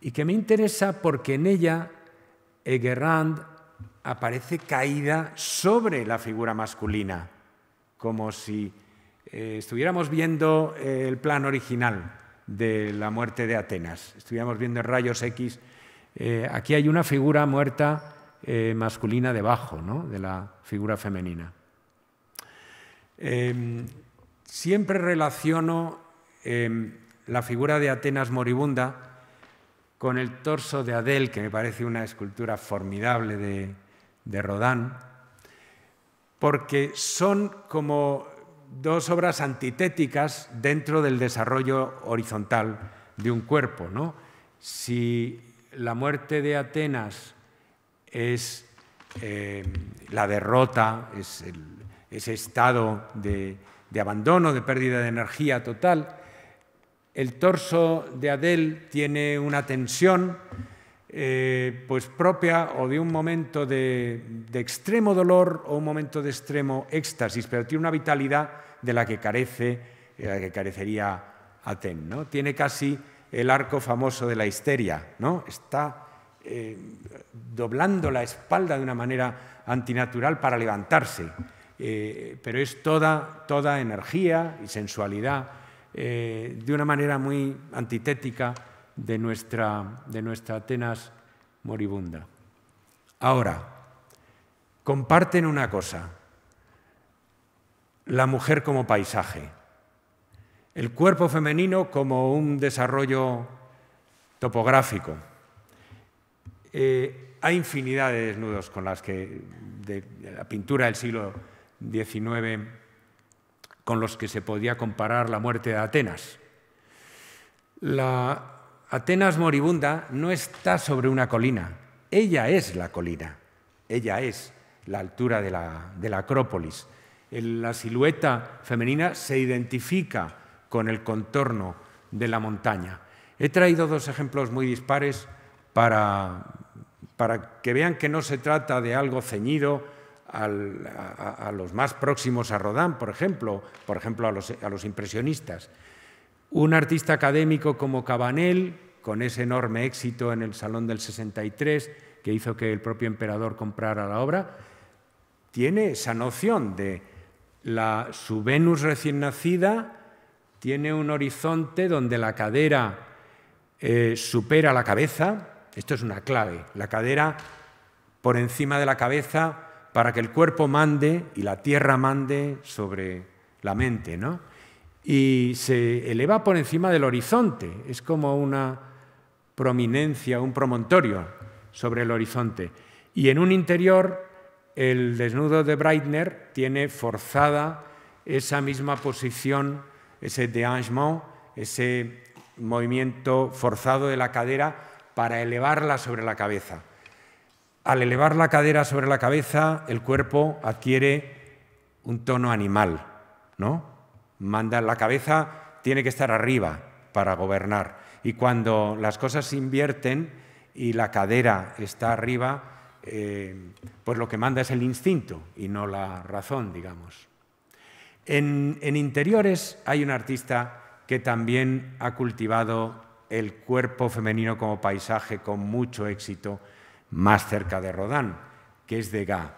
y que me interesa porque en ella e Guerrand aparece caída sobre la figura masculina, como si eh, estuviéramos viendo eh, el plan original de la muerte de Atenas, estuviéramos viendo rayos X eh, aquí hay una figura muerta eh, masculina debajo de la figura femenina. Em, siempre relaciono em, la figura de Atenas moribunda con el torso de Adel, que me parece una escultura formidable de, Rodán, porque son como dos obras antitéticas dentro del desarrollo horizontal de un cuerpo la muerte de Atenas es eh, la derrota, es ese estado de, abandono, de pérdida de energía total, el torso de Adel tiene una tensión eh, pues propia o de un momento de, extremo dolor o un momento de extremo éxtasis, pero tiene una vitalidad de la que carece, la que carecería Aten. Tiene casi el arco famoso de la histeria, ¿no? Está eh, doblando la espalda de una manera antinatural para levantarse, eh, pero es toda, toda energía y sensualidad eh, de una manera muy antitética de nuestra Atenas moribunda. Ahora, comparten una cosa, la mujer como paisaje el cuerpo femenino como un desarrollo topográfico. Eh, hay infinidad de desnudos con las que, de, la pintura del siglo XIX, con los que se podía comparar la muerte de Atenas. La Atenas moribunda no está sobre una colina, ella es la colina, ella es la altura de la, Acrópolis. la silueta femenina se identifica con el contorno de la montaña. He traído dos ejemplos muy dispares para, que vean que no se trata de algo ceñido a, los más próximos a Rodán, por ejemplo, por ejemplo a los, impresionistas. Un artista académico como Cabanel, con ese enorme éxito en el Salón del 63, que hizo que el propio emperador comprara la obra, tiene esa noción de la, su Venus recién nacida, tiene un horizonte donde la cadera eh, supera la cabeza, esto es una clave, la cadera por encima de la cabeza para que el cuerpo mande y la tierra mande sobre la mente, ¿no? Y se eleva por encima del horizonte, es como una prominencia, un promontorio sobre el horizonte. Y en un interior, el desnudo de Breitner tiene forzada esa misma posición ese déhanchement, ese movimiento forzado de la cadera para elevarla sobre la cabeza. Al elevar la cadera sobre la cabeza, el cuerpo adquiere un tono animal, ¿no? Manda la cabeza tiene que estar arriba para gobernar y cuando las cosas se invierten y la cadera está arriba, eh, pues lo que manda es el instinto y no la razón, digamos. En, interiores hay un artista que también ha cultivado el cuerpo femenino como paisaje con mucho éxito más cerca de Rodán, que es Degas.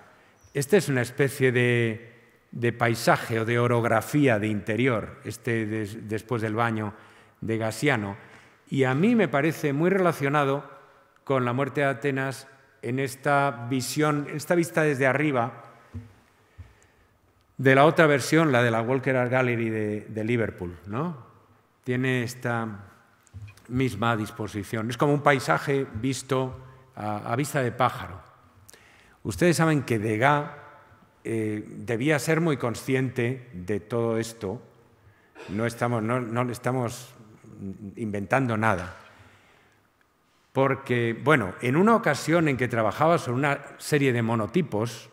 Este es una especie de, paisaje o de orografía de interior, este después del baño de Gasiano, y a mí me parece muy relacionado con la muerte de Atenas en esta visión, esta vista desde arriba, de la otra versión, la de la Walker Art Gallery de, Liverpool, Tiene esta misma disposición. Es como un paisaje visto a, vista de pájaro. Ustedes saben que Degas eh, debía ser muy consciente de todo esto. No, le estamos inventando nada. Porque, bueno, en una ocasión en que trabajaba sobre una serie de monotipos,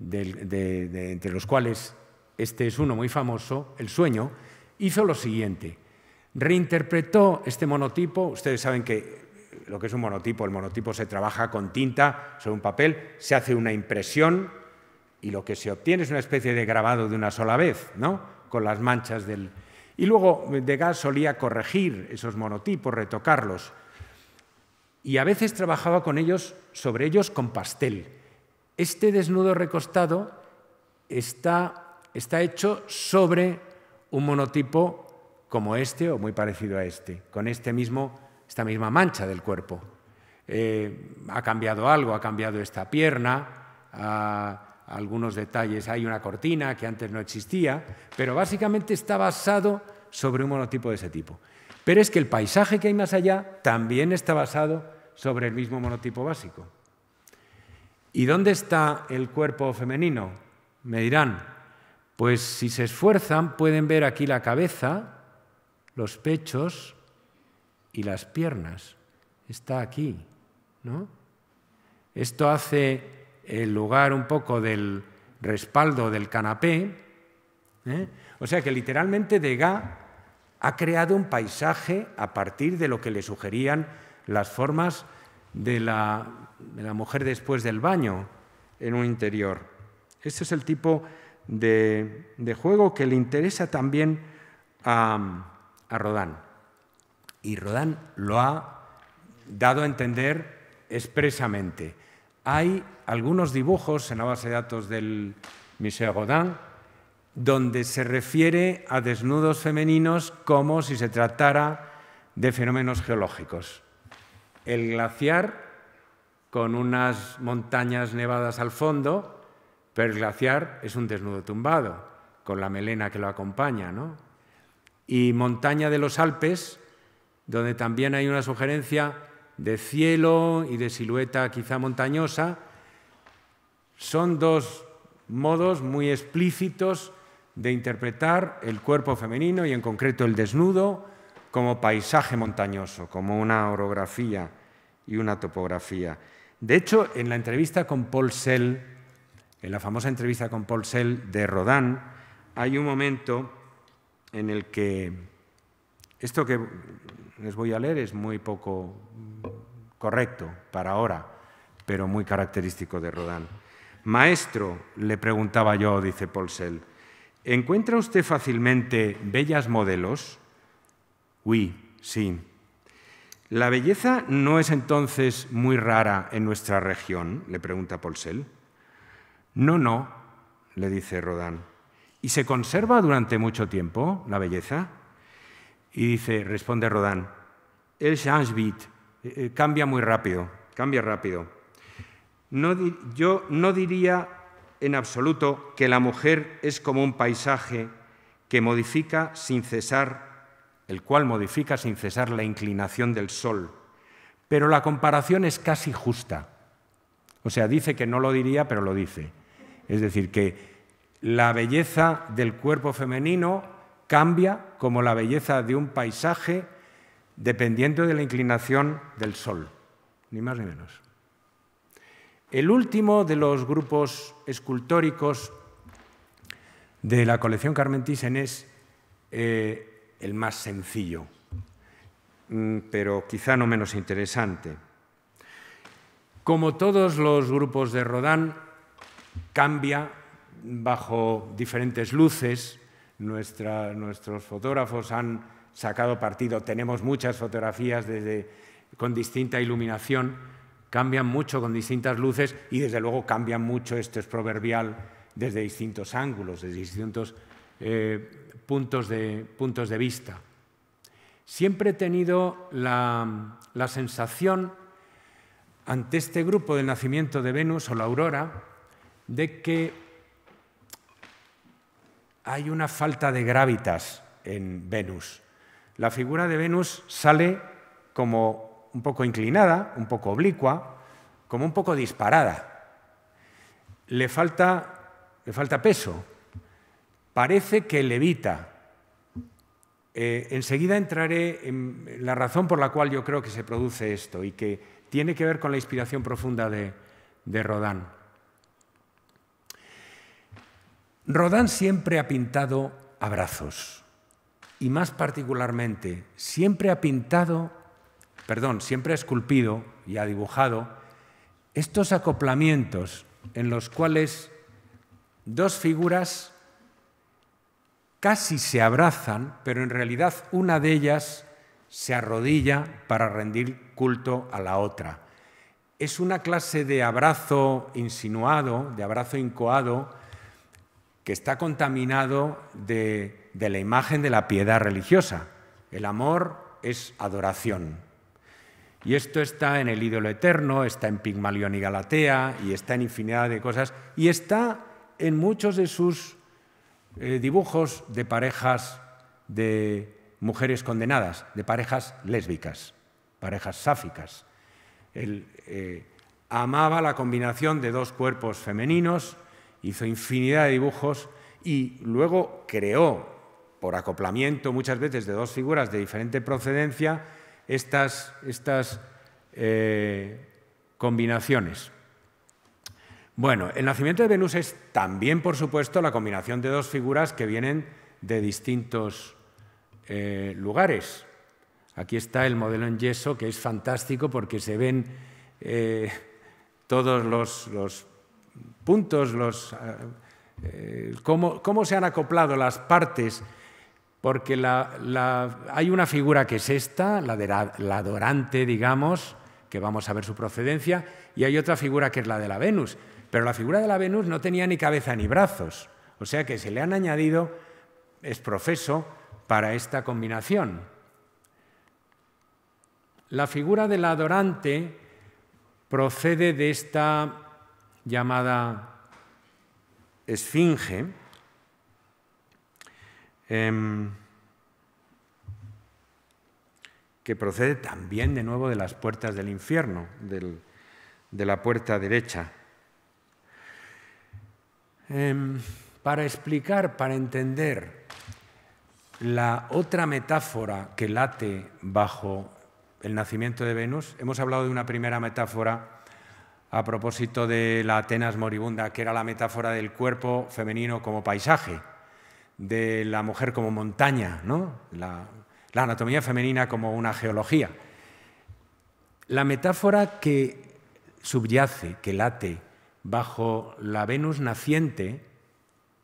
entre los cuales este es uno muy famoso, El sueño, hizo lo siguiente. Reinterpretó este monotipo, ustedes saben que lo que es un monotipo, el monotipo se trabaja con tinta sobre un papel, se hace una impresión y lo que se obtiene es una especie de grabado de una sola vez, ¿no? Con las manchas del... Y luego Degas solía corregir esos monotipos, retocarlos. Y a veces trabajaba con ellos, sobre ellos con pastel. Este desnudo recostado está, hecho sobre un monotipo como este o muy parecido a este, con este esta misma mancha del cuerpo. Eh, ha cambiado algo, ha cambiado esta pierna, algunos detalles, hay una cortina que antes no existía, pero básicamente está basado sobre un monotipo de ese tipo. Pero es que el paisaje que hay más allá también está basado sobre el mismo monotipo básico. ¿Y dónde está el cuerpo femenino? Me dirán, pues si se esfuerzan pueden ver aquí la cabeza, los pechos y las piernas. Está aquí, ¿no? Esto hace el lugar un poco del respaldo del canapé. ¿eh? O sea que literalmente Degas ha creado un paisaje a partir de lo que le sugerían las formas de la de la mujer después del baño en un interior. Este es el tipo de, juego que le interesa también a, a Rodán. Y Rodán lo ha dado a entender expresamente. Hay algunos dibujos en la base de datos del Museo Rodin donde se refiere a desnudos femeninos como si se tratara de fenómenos geológicos. El glaciar con unas montañas nevadas al fondo, pero el glaciar es un desnudo tumbado, con la melena que lo acompaña. Y montaña de los Alpes, donde también hay una sugerencia de cielo y de silueta quizá montañosa, son dos modos muy explícitos de interpretar el cuerpo femenino y en concreto el desnudo como paisaje montañoso, como una orografía y una topografía. De hecho, en la entrevista con Paul Sell, en la famosa entrevista con Paul Sell de Rodán, hay un momento en el que esto que les voy a leer es muy poco correcto para ahora, pero muy característico de Rodán. Maestro, le preguntaba yo, dice Paul Sell, ¿encuentra usted fácilmente bellas modelos? Oui, sí. ¿La belleza no es entonces muy rara en nuestra región? le pregunta Polsel. No, no, le dice Rodán. ¿Y se conserva durante mucho tiempo la belleza? Y dice, responde Rodán, el change eh, eh, cambia muy rápido, cambia rápido. yo no diría en absoluto que la mujer es como un paisaje que modifica sin cesar el cual modifica sin cesar la inclinación del Sol. Pero la comparación es casi justa. O sea, dice que no lo diría, pero lo dice. Es decir, que la belleza del cuerpo femenino cambia como la belleza de un paisaje dependiendo de la inclinación del Sol, ni más ni menos. El último de los grupos escultóricos de la colección Carmen es eh, el más sencillo, mm, pero quizá no menos interesante. Como todos los grupos de Rodán, cambia bajo diferentes luces. nuestros fotógrafos han sacado partido. Tenemos muchas fotografías desde, con distinta iluminación, cambian mucho con distintas luces y desde luego cambian mucho, esto es proverbial, desde distintos ángulos, desde distintos eh, puntos de, vista. Siempre he tenido la, sensación ante este grupo del nacimiento de Venus o la aurora de que hay una falta de gravitas en Venus. La figura de Venus sale como un poco inclinada, un poco oblicua, como un poco disparada. Le falta, le falta peso, parece que levita. Eh, enseguida entraré en la razón por la cual yo creo que se produce esto y que tiene que ver con la inspiración profunda de, Rodán. Rodán siempre ha pintado abrazos y más particularmente siempre ha pintado, perdón, siempre ha esculpido y ha dibujado estos acoplamientos en los cuales dos figuras casi se abrazan, pero en realidad una de ellas se arrodilla para rendir culto a la otra. Es una clase de abrazo insinuado, de abrazo incoado, que está contaminado de, la imagen de la piedad religiosa. El amor es adoración. Y esto está en el ídolo eterno, está en Pigmalión y Galatea, y está en infinidad de cosas, y está en muchos de sus eh, dibujos de parejas de mujeres condenadas, de parejas lésbicas, parejas sáficas. Él eh, amaba la combinación de dos cuerpos femeninos, hizo infinidad de dibujos y luego creó, por acoplamiento muchas veces de dos figuras de diferente procedencia, estas, eh, combinaciones. Bueno, el nacimiento de Venus es también, por supuesto, la combinación de dos figuras que vienen de distintos eh, lugares. Aquí está el modelo en yeso, que es fantástico porque se ven eh, todos los, puntos, los, ah, eh, cómo, se han acoplado las partes, porque hay una figura que es esta, la, de la, la dorante, digamos, que vamos a ver su procedencia, y hay otra figura que es la de la Venus pero la figura de la Venus no tenía ni cabeza ni brazos, o sea que se le han añadido es profeso para esta combinación. La figura del adorante procede de esta llamada esfinge. Em, que procede también de nuevo de las puertas del infierno, de la puerta derecha. Em, para explicar, para entender la otra metáfora que late bajo el nacimiento de Venus, hemos hablado de una primera metáfora a propósito de la Atenas moribunda, que era la metáfora del cuerpo femenino como paisaje, de la mujer como montaña, la anatomía femenina como una geología. La metáfora que subyace, que late bajo la Venus naciente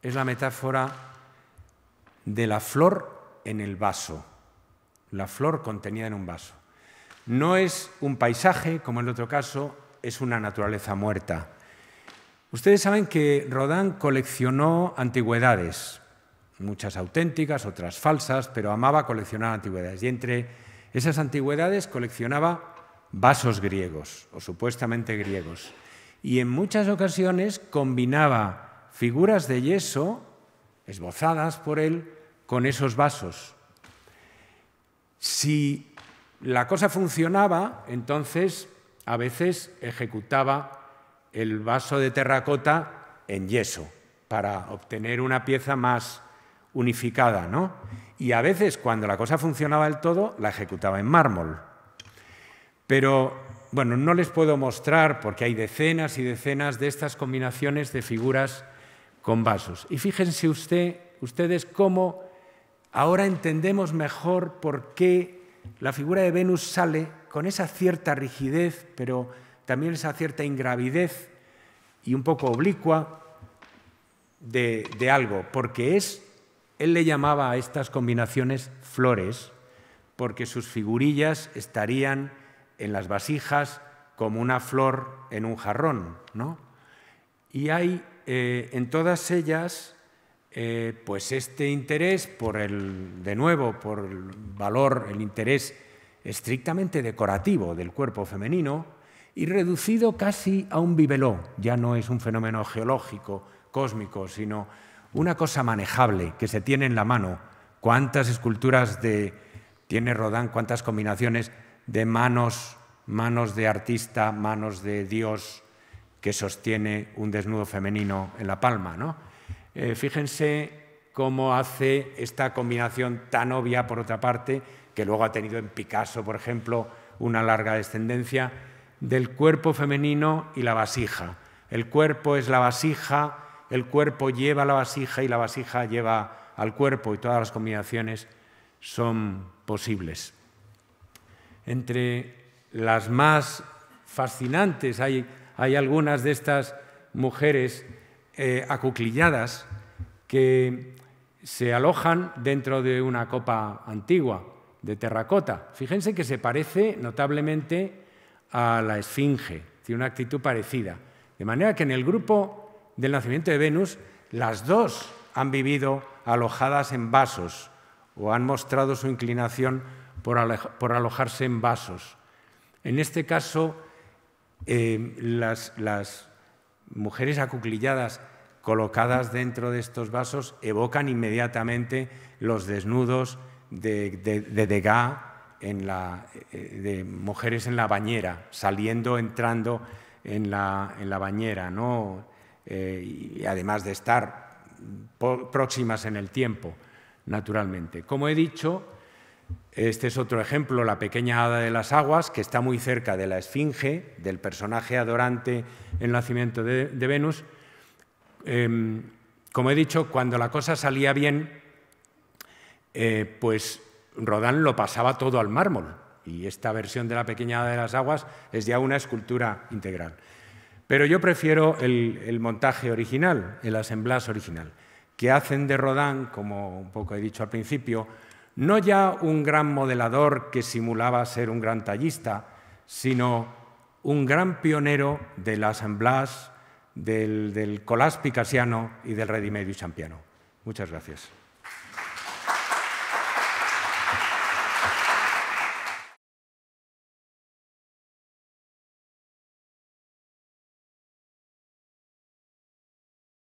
es la metáfora de la flor en el vaso, la flor contenida en un vaso. No es un paisaje, como en el otro caso, es una naturaleza muerta. Ustedes saben que Rodin coleccionó antigüedades, muchas auténticas, otras falsas, pero amaba coleccionar antigüedades. Y entre esas antigüedades coleccionaba vasos griegos, o supuestamente griegos y en muchas ocasiones combinaba figuras de yeso, esbozadas por él, con esos vasos. Si la cosa funcionaba, entonces a veces ejecutaba el vaso de terracota en yeso para obtener una pieza más unificada, ¿no? Y a veces cuando la cosa funcionaba del todo, la ejecutaba en mármol. Pero bueno, no les puedo mostrar porque hay decenas y decenas de estas combinaciones de figuras con vasos. Y fíjense usted, ustedes cómo ahora entendemos mejor por qué la figura de Venus sale con esa cierta rigidez, pero también esa cierta ingravidez y un poco oblicua de, de algo, porque es, él le llamaba a estas combinaciones flores, porque sus figurillas estarían en las vasijas como una flor en un jarrón. ¿no? Y hay eh, en todas ellas eh, pues este interés por el, de nuevo, por el valor, el interés estrictamente decorativo del cuerpo femenino y reducido casi a un bibeló. Ya no es un fenómeno geológico, cósmico, sino una cosa manejable que se tiene en la mano. Cuántas esculturas de, tiene Rodán, cuántas combinaciones de manos, manos de artista, manos de Dios que sostiene un desnudo femenino en la palma. ¿no? Eh, fíjense cómo hace esta combinación tan obvia, por otra parte, que luego ha tenido en Picasso, por ejemplo, una larga descendencia, del cuerpo femenino y la vasija. El cuerpo es la vasija, el cuerpo lleva la vasija y la vasija lleva al cuerpo y todas las combinaciones son posibles entre las más fascinantes. Hay, algunas de estas mujeres eh, acuclilladas que se alojan dentro de una copa antigua de terracota. Fíjense que se parece notablemente a la esfinge, tiene una actitud parecida. De manera que en el grupo del nacimiento de Venus, las dos han vivido alojadas en vasos o han mostrado su inclinación por, alojarse en vasos. En este caso, eh, las, mujeres acuclilladas colocadas dentro de estos vasos evocan inmediatamente los desnudos de, de Degas, eh, de mujeres en la bañera, saliendo, entrando en la, bañera, eh, y además de estar próximas en el tiempo, naturalmente. Como he dicho, este es otro ejemplo, la pequeña hada de las aguas, que está muy cerca de la esfinge, del personaje adorante en nacimiento de, Venus. Em, como he dicho, cuando la cosa salía bien, eh, pues Rodán lo pasaba todo al mármol. Y esta versión de la pequeña hada de las aguas es ya una escultura integral. Pero yo prefiero el, montaje original, el asemblage original, que hacen de Rodán, como un poco he dicho al principio, no ya un gran modelador que simulaba ser un gran tallista, sino un gran pionero del assemblage, del, del picasiano y del ready-made champiano. Muchas gracias.